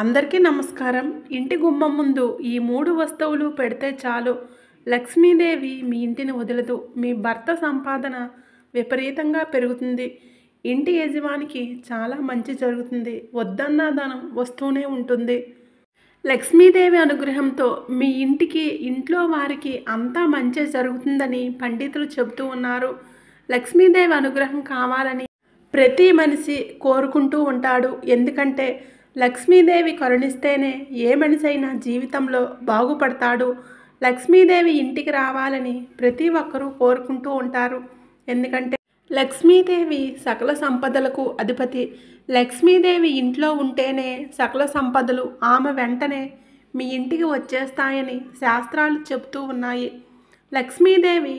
అందరికీ నమస్కారం ఇంటి గుమ్మం ముందు ఈ మూడు వస్తువులు పెడితే చాలు లక్ష్మీదేవి మీ ఇంటిని వదలదు మీ భర్త సంపాదన విపరీతంగా పెరుగుతుంది ఇంటి యజమానికి చాలా మంచి జరుగుతుంది వద్దన్న వస్తూనే ఉంటుంది లక్ష్మీదేవి అనుగ్రహంతో మీ ఇంటికి ఇంట్లో వారికి అంతా మంచి జరుగుతుందని పండితులు చెబుతూ ఉన్నారు లక్ష్మీదేవి అనుగ్రహం కావాలని ప్రతి మనిషి కోరుకుంటూ ఉంటాడు ఎందుకంటే లక్ష్మీదేవి కరుణిస్తేనే ఏ మనిషైనా జీవితంలో బాగుపడతాడు లక్ష్మీదేవి ఇంటికి రావాలని ప్రతి ఒక్కరూ కోరుకుంటూ ఉంటారు ఎందుకంటే లక్ష్మీదేవి సకల సంపదలకు అధిపతి లక్ష్మీదేవి ఇంట్లో ఉంటేనే సకల సంపదలు ఆమె వెంటనే మీ ఇంటికి వచ్చేస్తాయని శాస్త్రాలు చెబుతూ ఉన్నాయి లక్ష్మీదేవి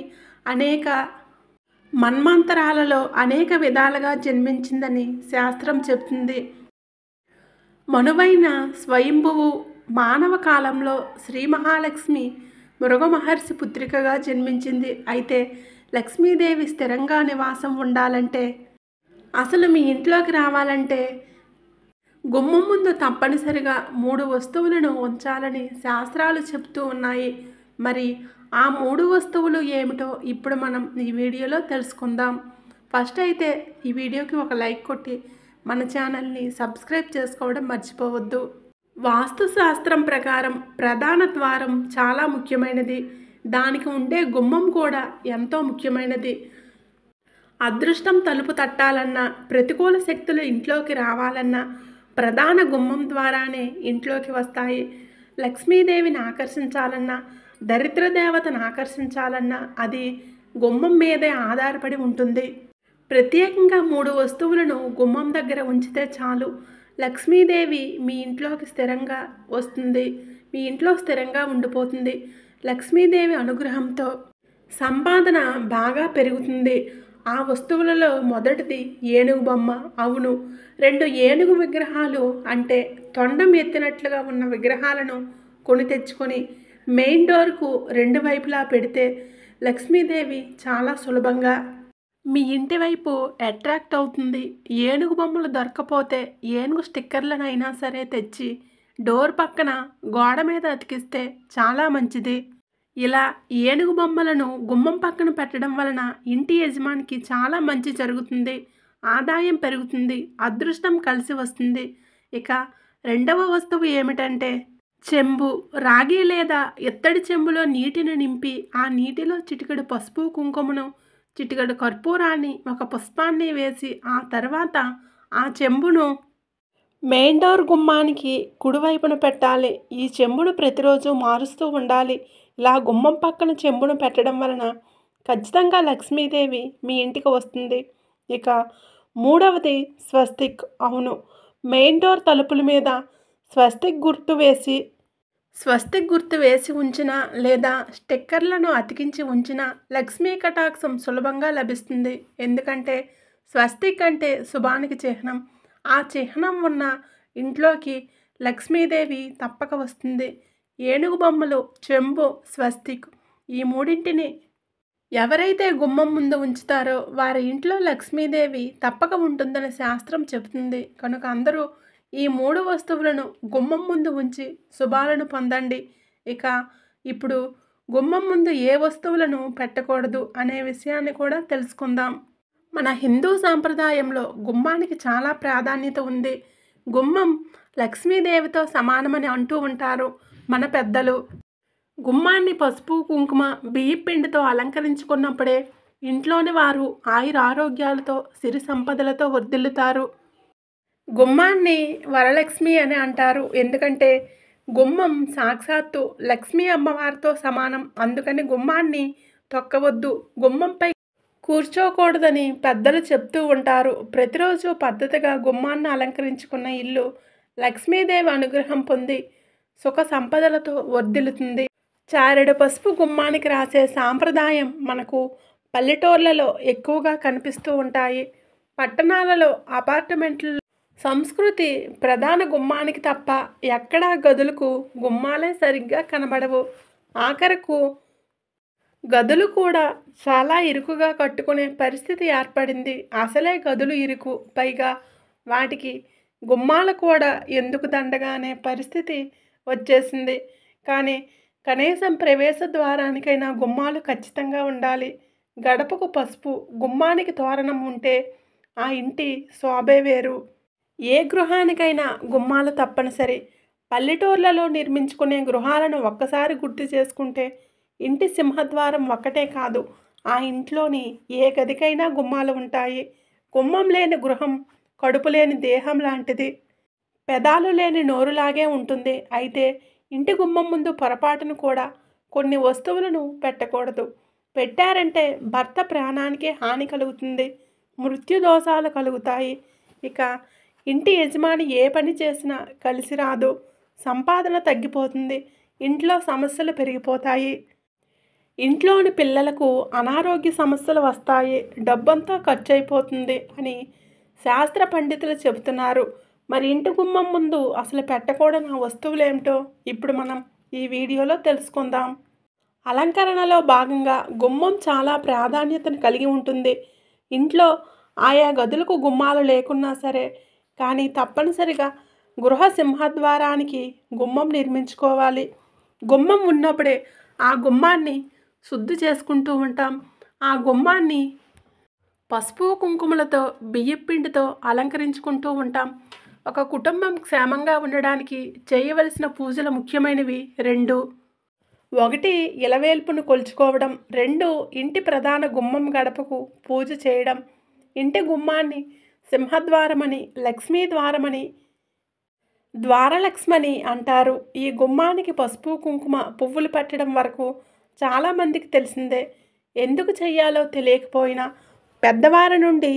అనేక మన్మంతరాలలో అనేక విధాలుగా జన్మించిందని శాస్త్రం చెబుతుంది మనువైన స్వయంభువు మానవ కాలంలో శ్రీ మహాలక్ష్మి మృగమహర్షి పుత్రికగా జన్మించింది అయితే లక్ష్మీదేవి స్థిరంగా నివాసం ఉండాలంటే అసలు మీ ఇంట్లోకి రావాలంటే గుమ్మం ముందు తప్పనిసరిగా మూడు వస్తువులను ఉంచాలని శాస్త్రాలు చెప్తూ ఉన్నాయి మరి ఆ మూడు వస్తువులు ఏమిటో ఇప్పుడు మనం ఈ వీడియోలో తెలుసుకుందాం ఫస్ట్ అయితే ఈ వీడియోకి ఒక లైక్ కొట్టి మన ఛానల్ని సబ్స్క్రైబ్ చేసుకోవడం మర్చిపోవద్దు వాస్తుశాస్త్రం ప్రకారం ప్రధాన ద్వారం చాలా ముఖ్యమైనది దానికి ఉండే గుమ్మం కూడా ఎంతో ముఖ్యమైనది అదృష్టం తలుపు తట్టాలన్నా ప్రతికూల శక్తులు ఇంట్లోకి రావాలన్నా ప్రధాన గుమ్మం ద్వారానే ఇంట్లోకి వస్తాయి లక్ష్మీదేవిని ఆకర్షించాలన్నా దరిద్ర దేవతను ఆకర్షించాలన్నా అది గుమ్మం మీదే ఆధారపడి ఉంటుంది ప్రత్యేకంగా మూడు వస్తువులను గుమ్మం దగ్గర ఉంచితే చాలు లక్ష్మీదేవి మీ ఇంట్లోకి స్థిరంగా వస్తుంది మీ ఇంట్లో స్థిరంగా ఉండిపోతుంది లక్ష్మీదేవి అనుగ్రహంతో సంపాదన బాగా పెరుగుతుంది ఆ వస్తువులలో మొదటిది ఏనుగు బొమ్మ అవును రెండు ఏనుగు విగ్రహాలు అంటే తొండం ఎత్తినట్లుగా ఉన్న విగ్రహాలను కొని తెచ్చుకొని మెయిన్ డోర్కు రెండు వైపులా పెడితే లక్ష్మీదేవి చాలా సులభంగా మీ ఇంటి వైపు అట్రాక్ట్ అవుతుంది ఏనుగు బొమ్మలు దొరకపోతే ఏనుగు స్టిక్కర్లనైనా సరే తెచ్చి డోర్ పక్కన గోడ మీద అతికిస్తే చాలా మంచిది ఇలా ఏనుగు బొమ్మలను గుమ్మం పక్కన పెట్టడం వలన ఇంటి యజమానికి చాలా మంచి జరుగుతుంది ఆదాయం పెరుగుతుంది అదృష్టం కలిసి వస్తుంది ఇక రెండవ వస్తువు ఏమిటంటే చెంబు రాగి లేదా ఇత్తడి చెంబులో నీటిని నింపి ఆ నీటిలో చిటికడు పసుపు కుంకుమను చిటికడు కర్పూరాన్ని ఒక పుష్పాన్ని వేసి ఆ తర్వాత ఆ చెంబును మెయిన్ డోర్ గుమ్మానికి కుడివైపున పెట్టాలి ఈ చెంబును ప్రతిరోజు మారుస్తూ ఉండాలి ఇలా గుమ్మం పక్కన చెంబును పెట్టడం వలన ఖచ్చితంగా లక్ష్మీదేవి మీ ఇంటికి వస్తుంది ఇక మూడవది స్వస్తిక్ అవును మెయిన్ డోర్ తలుపుల మీద స్వస్తిక్ గుర్తు వేసి స్వస్తిక్ గుర్తు వేసి ఉంచిన లేదా స్టిక్కర్లను అతికించి ఉంచిన లక్ష్మీ కటాక్షం సులభంగా లభిస్తుంది ఎందుకంటే స్వస్తిక్ అంటే శుభానికి చిహ్నం ఆ చిహ్నం ఉన్న ఇంట్లోకి లక్ష్మీదేవి తప్పక వస్తుంది ఏనుగు బొమ్మలు చెంబు స్వస్తిక్ ఈ మూడింటిని ఎవరైతే గుమ్మం ముందు ఉంచుతారో వారి ఇంట్లో లక్ష్మీదేవి తప్పక ఉంటుందని శాస్త్రం చెబుతుంది కనుక అందరూ ఈ మూడు వస్తువులను గుమ్మం ముందు ఉంచి శుభాలను పొందండి ఇక ఇప్పుడు గుమ్మం ముందు ఏ వస్తువులను పెట్టకూడదు అనే విషయాన్ని కూడా తెలుసుకుందాం మన హిందూ సాంప్రదాయంలో గుమ్మానికి చాలా ప్రాధాన్యత ఉంది గుమ్మం లక్ష్మీదేవితో సమానమని అంటూ ఉంటారు మన పెద్దలు గుమ్మాన్ని పసుపు కుంకుమ బియ్యపిండితో అలంకరించుకున్నప్పుడే ఇంట్లోని వారు ఆయుర ఆరోగ్యాలతో సిరి సంపదలతో వర్ధిల్లుతారు గుమ్మాన్ని వరలక్ష్మి అని అంటారు ఎందుకంటే గుమ్మం సాక్షాత్తు లక్ష్మీ అమ్మవారితో సమానం అందుకని గుమ్మాన్ని తొక్కవద్దు గుమ్మంపై కూర్చోకూడదని పెద్దలు చెప్తూ ఉంటారు ప్రతిరోజు పద్ధతిగా గుమ్మాన్ని అలంకరించుకున్న ఇల్లు లక్ష్మీదేవి అనుగ్రహం పొంది సుఖ సంపదలతో వర్ధిల్లుతుంది చారెడు పసుపు గుమ్మానికి రాసే సాంప్రదాయం మనకు పల్లెటూర్లలో ఎక్కువగా కనిపిస్తూ ఉంటాయి పట్టణాలలో అపార్ట్మెంట్లు సంస్కృతి ప్రధాన గుమ్మానికి తప్ప ఎక్కడా గదులకు గుమ్మాలే సరిగ్గా కనబడవు ఆఖరకు గదులు కూడా చాలా ఇరుకుగా కట్టుకునే పరిస్థితి ఏర్పడింది అసలే గదులు ఇరుకు పైగా వాటికి గుమ్మాలు కూడా ఎందుకు దండగా అనే పరిస్థితి వచ్చేసింది కానీ కనీసం ప్రవేశ ద్వారానికైనా గుమ్మాలు ఖచ్చితంగా ఉండాలి గడపకు పసుపు గుమ్మానికి తోరణం ఉంటే ఆ ఇంటి శోభే వేరు ఏ గృహానికైనా గుమ్మాలు తప్పనిసరి పల్లెటూర్లలో నిర్మించుకునే గృహాలను ఒక్కసారి గుర్తు చేసుకుంటే ఇంటి సింహద్వారం ఒక్కటే కాదు ఆ ఇంట్లోని ఏ గదికైనా గుమ్మాలు ఉంటాయి గుమ్మం లేని గృహం కడుపు లేని దేహం లాంటిది పెదాలు లేని నోరులాగే ఉంటుంది అయితే ఇంటి గుమ్మం ముందు పొరపాటును కూడా కొన్ని వస్తువులను పెట్టకూడదు పెట్టారంటే భర్త ప్రాణానికి హాని కలుగుతుంది మృత్యుదోషాలు కలుగుతాయి ఇక ఇంటి యజమాని ఏ పని చేసినా కలిసి రాదు సంపాదన తగ్గిపోతుంది ఇంట్లో సమస్యలు పెరిగిపోతాయి ఇంట్లోని పిల్లలకు అనారోగ్య సమస్యలు వస్తాయి డబ్బంతో ఖర్చు అయిపోతుంది అని శాస్త్ర పండితులు చెబుతున్నారు మరి ఇంటి గుమ్మం ముందు అసలు పెట్టకూడని వస్తువులు ఏమిటో ఇప్పుడు మనం ఈ వీడియోలో తెలుసుకుందాం అలంకరణలో భాగంగా గుమ్మం చాలా ప్రాధాన్యతను కలిగి ఉంటుంది ఇంట్లో ఆయా గదులకు గుమ్మాలు లేకున్నా సరే కానీ తప్పనిసరిగా గృహ సింహద్వారానికి గుమ్మం నిర్మించుకోవాలి గుమ్మం ఉన్నప్పుడే ఆ గుమ్మాన్ని శుద్ధి చేసుకుంటూ ఉంటాం ఆ గుమ్మాన్ని పసుపు కుంకుమలతో బియ్యపిండితో అలంకరించుకుంటూ ఉంటాం ఒక కుటుంబం క్షేమంగా ఉండడానికి చేయవలసిన పూజలు ముఖ్యమైనవి రెండు ఒకటి ఇలవేల్పును కొలుచుకోవడం రెండు ఇంటి ప్రధాన గుమ్మం గడపకు పూజ చేయడం ఇంటి గుమ్మాన్ని సింహద్వారమని ద్వారమని ద్వారలక్ష్మని అంటారు ఈ గుమ్మానికి పసుపు కుంకుమ పువ్వులు పెట్టడం వరకు చాలామందికి తెలిసిందే ఎందుకు చేయాలో తెలియకపోయినా పెద్దవారి నుండి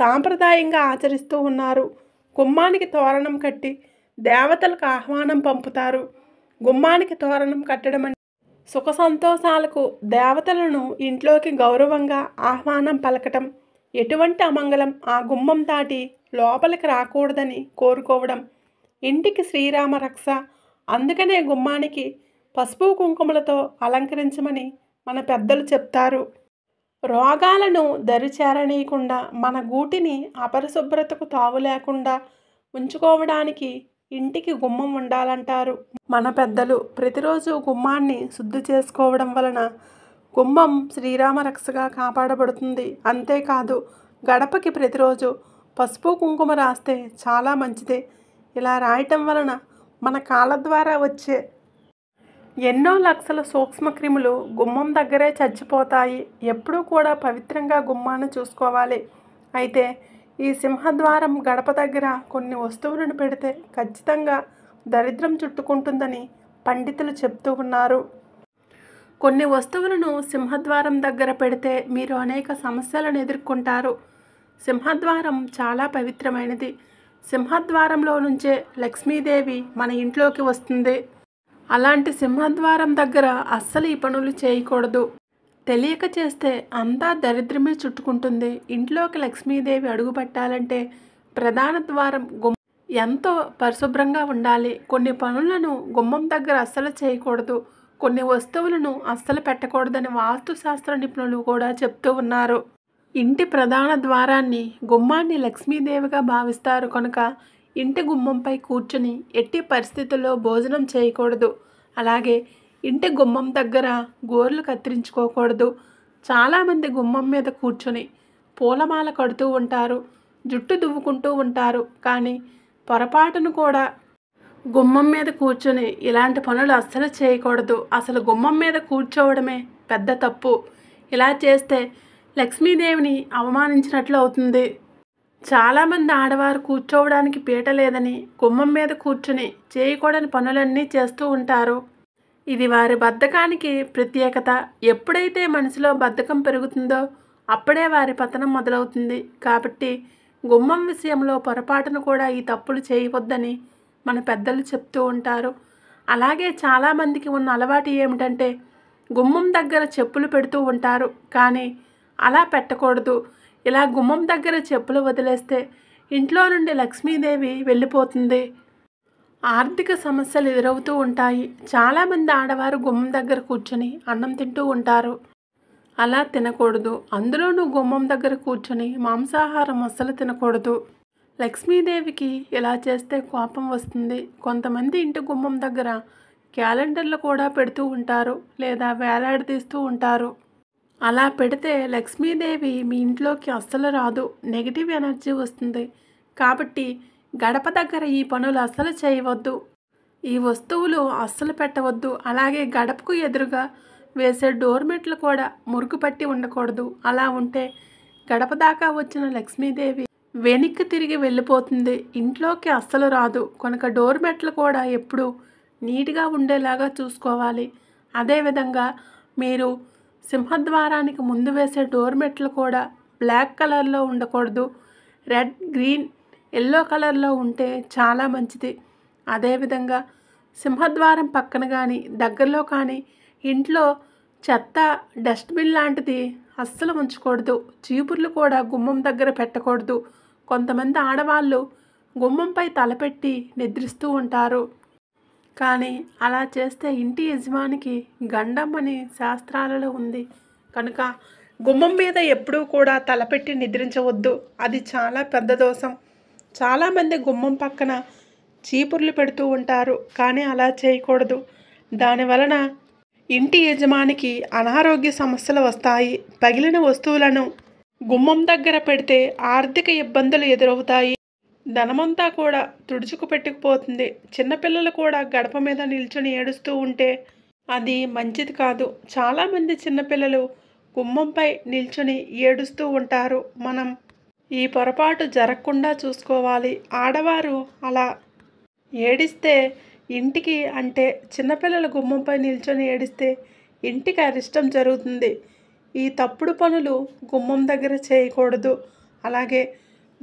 సాంప్రదాయంగా ఆచరిస్తూ ఉన్నారు గుమ్మానికి తోరణం కట్టి దేవతలకు ఆహ్వానం పంపుతారు గుమ్మానికి తోరణం కట్టడం అని సుఖ సంతోషాలకు దేవతలను ఇంట్లోకి గౌరవంగా ఆహ్వానం పలకటం ఎటువంటి అమంగళం ఆ గుమ్మం దాటి లోపలికి రాకూడదని కోరుకోవడం ఇంటికి శ్రీరామ రక్ష అందుకనే గుమ్మానికి పసుపు కుంకుమలతో అలంకరించమని మన పెద్దలు చెప్తారు రోగాలను దరిచేరనీయకుండా మన గూటిని అపరిశుభ్రతకు తావు లేకుండా ఉంచుకోవడానికి ఇంటికి గుమ్మం ఉండాలంటారు మన పెద్దలు ప్రతిరోజు గుమ్మాన్ని శుద్ధి చేసుకోవడం వలన కుంభం శ్రీరామ రక్షగా కాపాడబడుతుంది అంతేకాదు గడపకి ప్రతిరోజు పసుపు కుంకుమ రాస్తే చాలా మంచిది ఇలా రాయటం వలన మన కాళ్ళ ద్వారా వచ్చే ఎన్నో లక్షల సూక్ష్మక్రిములు గుమ్మం దగ్గరే చచ్చిపోతాయి ఎప్పుడూ కూడా పవిత్రంగా గుమ్మాన్ని చూసుకోవాలి అయితే ఈ సింహద్వారం గడప దగ్గర కొన్ని వస్తువులను పెడితే ఖచ్చితంగా దరిద్రం చుట్టుకుంటుందని పండితులు చెప్తూ ఉన్నారు కొన్ని వస్తువులను సింహద్వారం దగ్గర పెడితే మీరు అనేక సమస్యలను ఎదుర్కొంటారు సింహద్వారం చాలా పవిత్రమైనది సింహద్వారంలో నుంచే లక్ష్మీదేవి మన ఇంట్లోకి వస్తుంది అలాంటి సింహద్వారం దగ్గర అస్సలు ఈ పనులు చేయకూడదు తెలియక చేస్తే అంతా దరిద్రమే చుట్టుకుంటుంది ఇంట్లోకి లక్ష్మీదేవి అడుగుపెట్టాలంటే ప్రధాన ద్వారం గుమ్మ ఎంతో పరిశుభ్రంగా ఉండాలి కొన్ని పనులను గుమ్మం దగ్గర అస్సలు చేయకూడదు కొన్ని వస్తువులను అస్సలు పెట్టకూడదని వాస్తుశాస్త్ర నిపుణులు కూడా చెప్తూ ఉన్నారు ఇంటి ప్రధాన ద్వారాన్ని గుమ్మాన్ని లక్ష్మీదేవిగా భావిస్తారు కనుక ఇంటి గుమ్మంపై కూర్చుని ఎట్టి పరిస్థితుల్లో భోజనం చేయకూడదు అలాగే ఇంటి గుమ్మం దగ్గర గోర్లు కత్తిరించుకోకూడదు చాలామంది గుమ్మం మీద కూర్చొని పూలమాల కడుతూ ఉంటారు జుట్టు దువ్వుకుంటూ ఉంటారు కానీ పొరపాటును కూడా గుమ్మం మీద కూర్చొని ఇలాంటి పనులు అస్సలు చేయకూడదు అసలు గుమ్మం మీద కూర్చోవడమే పెద్ద తప్పు ఇలా చేస్తే లక్ష్మీదేవిని అవమానించినట్లు అవుతుంది చాలామంది ఆడవారు కూర్చోవడానికి పీట లేదని గుమ్మం మీద కూర్చుని చేయకూడని పనులన్నీ చేస్తూ ఉంటారు ఇది వారి బద్ధకానికి ప్రత్యేకత ఎప్పుడైతే మనసులో బద్ధకం పెరుగుతుందో అప్పుడే వారి పతనం మొదలవుతుంది కాబట్టి గుమ్మం విషయంలో పొరపాటును కూడా ఈ తప్పులు చేయవద్దని మన పెద్దలు చెప్తూ ఉంటారు అలాగే చాలామందికి ఉన్న అలవాటు ఏమిటంటే గుమ్మం దగ్గర చెప్పులు పెడుతూ ఉంటారు కానీ అలా పెట్టకూడదు ఇలా గుమ్మం దగ్గర చెప్పులు వదిలేస్తే ఇంట్లో నుండి లక్ష్మీదేవి వెళ్ళిపోతుంది ఆర్థిక సమస్యలు ఎదురవుతూ ఉంటాయి చాలామంది ఆడవారు గుమ్మం దగ్గర కూర్చొని అన్నం తింటూ ఉంటారు అలా తినకూడదు అందులోనూ గుమ్మం దగ్గర కూర్చొని మాంసాహారం అస్సలు తినకూడదు లక్ష్మీదేవికి ఇలా చేస్తే కోపం వస్తుంది కొంతమంది ఇంటి గుమ్మం దగ్గర క్యాలెండర్లు కూడా పెడుతూ ఉంటారు లేదా వేలాడదీస్తూ ఉంటారు అలా పెడితే లక్ష్మీదేవి మీ ఇంట్లోకి అస్సలు రాదు నెగిటివ్ ఎనర్జీ వస్తుంది కాబట్టి గడప దగ్గర ఈ పనులు అస్సలు చేయవద్దు ఈ వస్తువులు అస్సలు పెట్టవద్దు అలాగే గడపకు ఎదురుగా వేసే డోర్మెట్లు కూడా మురుగు పట్టి ఉండకూడదు అలా ఉంటే గడప దాకా వచ్చిన లక్ష్మీదేవి వెనక్కి తిరిగి వెళ్ళిపోతుంది ఇంట్లోకి అస్సలు రాదు కనుక డోర్ మెట్లు కూడా ఎప్పుడు నీట్గా ఉండేలాగా చూసుకోవాలి అదేవిధంగా మీరు సింహద్వారానికి ముందు వేసే డోర్ మెట్లు కూడా బ్లాక్ కలర్లో ఉండకూడదు రెడ్ గ్రీన్ ఎల్లో కలర్లో ఉంటే చాలా మంచిది అదేవిధంగా సింహద్వారం పక్కన కానీ దగ్గరలో కానీ ఇంట్లో చెత్త డస్ట్బిన్ లాంటిది అస్సలు ఉంచకూడదు చీపుర్లు కూడా గుమ్మం దగ్గర పెట్టకూడదు కొంతమంది ఆడవాళ్ళు గుమ్మంపై తలపెట్టి నిద్రిస్తూ ఉంటారు కానీ అలా చేస్తే ఇంటి యజమానికి గండం అని శాస్త్రాలలో ఉంది కనుక గుమ్మం మీద ఎప్పుడూ కూడా తలపెట్టి నిద్రించవద్దు అది చాలా పెద్ద దోషం చాలామంది గుమ్మం పక్కన చీపుర్లు పెడుతూ ఉంటారు కానీ అలా చేయకూడదు దానివలన ఇంటి యజమానికి అనారోగ్య సమస్యలు వస్తాయి పగిలిన వస్తువులను గుమ్మం దగ్గర పెడితే ఆర్థిక ఇబ్బందులు ఎదురవుతాయి ధనమంతా కూడా తుడుచుకు పెట్టుకుపోతుంది చిన్నపిల్లలు కూడా గడప మీద నిల్చొని ఏడుస్తూ ఉంటే అది మంచిది కాదు చాలామంది చిన్నపిల్లలు గుమ్మంపై నిల్చొని ఏడుస్తూ ఉంటారు మనం ఈ పొరపాటు జరగకుండా చూసుకోవాలి ఆడవారు అలా ఏడిస్తే ఇంటికి అంటే చిన్నపిల్లల గుమ్మంపై నిల్చొని ఏడిస్తే ఇంటికి అరిష్టం జరుగుతుంది ఈ తప్పుడు పనులు గుమ్మం దగ్గర చేయకూడదు అలాగే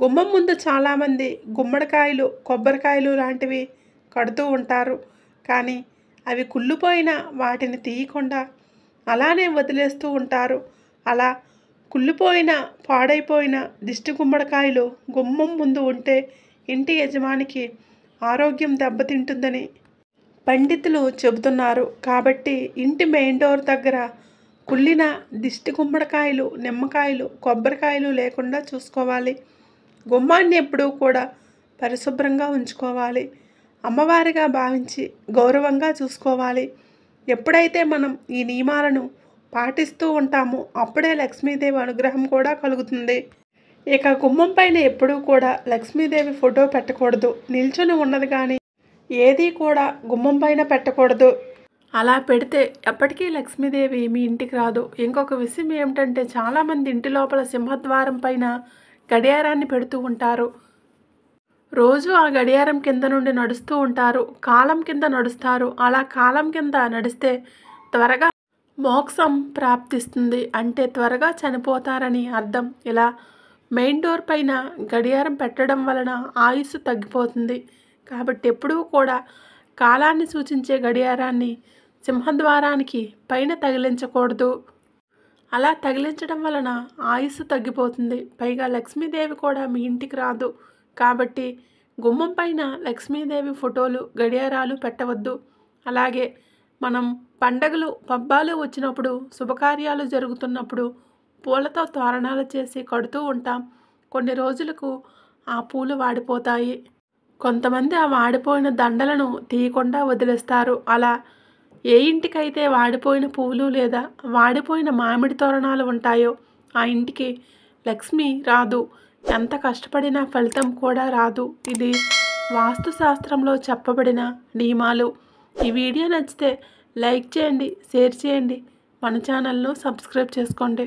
గుమ్మం ముందు చాలామంది గుమ్మడికాయలు కొబ్బరికాయలు లాంటివి కడుతూ ఉంటారు కానీ అవి కుళ్ళిపోయిన వాటిని తీయకుండా అలానే వదిలేస్తూ ఉంటారు అలా కుళ్ళిపోయిన పాడైపోయిన దిష్టి గుమ్మడికాయలు గుమ్మం ముందు ఉంటే ఇంటి యజమానికి ఆరోగ్యం దెబ్బతింటుందని పండితులు చెబుతున్నారు కాబట్టి ఇంటి మెయిన్ డోర్ దగ్గర కుళ్ళిన దిష్టి గుమ్మడికాయలు నిమ్మకాయలు కొబ్బరికాయలు లేకుండా చూసుకోవాలి గుమ్మాన్ని ఎప్పుడూ కూడా పరిశుభ్రంగా ఉంచుకోవాలి అమ్మవారిగా భావించి గౌరవంగా చూసుకోవాలి ఎప్పుడైతే మనం ఈ నియమాలను పాటిస్తూ ఉంటామో అప్పుడే లక్ష్మీదేవి అనుగ్రహం కూడా కలుగుతుంది ఇక గుమ్మం పైన ఎప్పుడూ కూడా లక్ష్మీదేవి ఫోటో పెట్టకూడదు నిల్చొని ఉన్నది కానీ ఏది కూడా గుమ్మం పైన పెట్టకూడదు అలా పెడితే ఎప్పటికీ లక్ష్మీదేవి మీ ఇంటికి రాదు ఇంకొక విషయం ఏమిటంటే చాలామంది ఇంటి లోపల సింహద్వారం పైన గడియారాన్ని పెడుతూ ఉంటారు రోజు ఆ గడియారం కింద నుండి నడుస్తూ ఉంటారు కాలం కింద నడుస్తారు అలా కాలం కింద నడిస్తే త్వరగా మోక్షం ప్రాప్తిస్తుంది అంటే త్వరగా చనిపోతారని అర్థం ఇలా మెయిన్ డోర్ పైన గడియారం పెట్టడం వలన ఆయుస్సు తగ్గిపోతుంది కాబట్టి ఎప్పుడూ కూడా కాలాన్ని సూచించే గడియారాన్ని సింహద్వారానికి పైన తగిలించకూడదు అలా తగిలించడం వలన ఆయుస్సు తగ్గిపోతుంది పైగా లక్ష్మీదేవి కూడా మీ ఇంటికి రాదు కాబట్టి గుమ్మం పైన లక్ష్మీదేవి ఫోటోలు గడియారాలు పెట్టవద్దు అలాగే మనం పండగలు పబ్బాలు వచ్చినప్పుడు శుభకార్యాలు జరుగుతున్నప్పుడు పూలతో తోరణాలు చేసి కడుతూ ఉంటాం కొన్ని రోజులకు ఆ పూలు వాడిపోతాయి కొంతమంది ఆ వాడిపోయిన దండలను తీయకుండా వదిలేస్తారు అలా ఏ ఇంటికైతే వాడిపోయిన పువ్వులు లేదా వాడిపోయిన మామిడి తోరణాలు ఉంటాయో ఆ ఇంటికి లక్ష్మి రాదు ఎంత కష్టపడినా ఫలితం కూడా రాదు ఇది వాస్తుశాస్త్రంలో చెప్పబడిన నియమాలు ఈ వీడియో నచ్చితే లైక్ చేయండి షేర్ చేయండి మన ఛానల్ను సబ్స్క్రైబ్ చేసుకోండి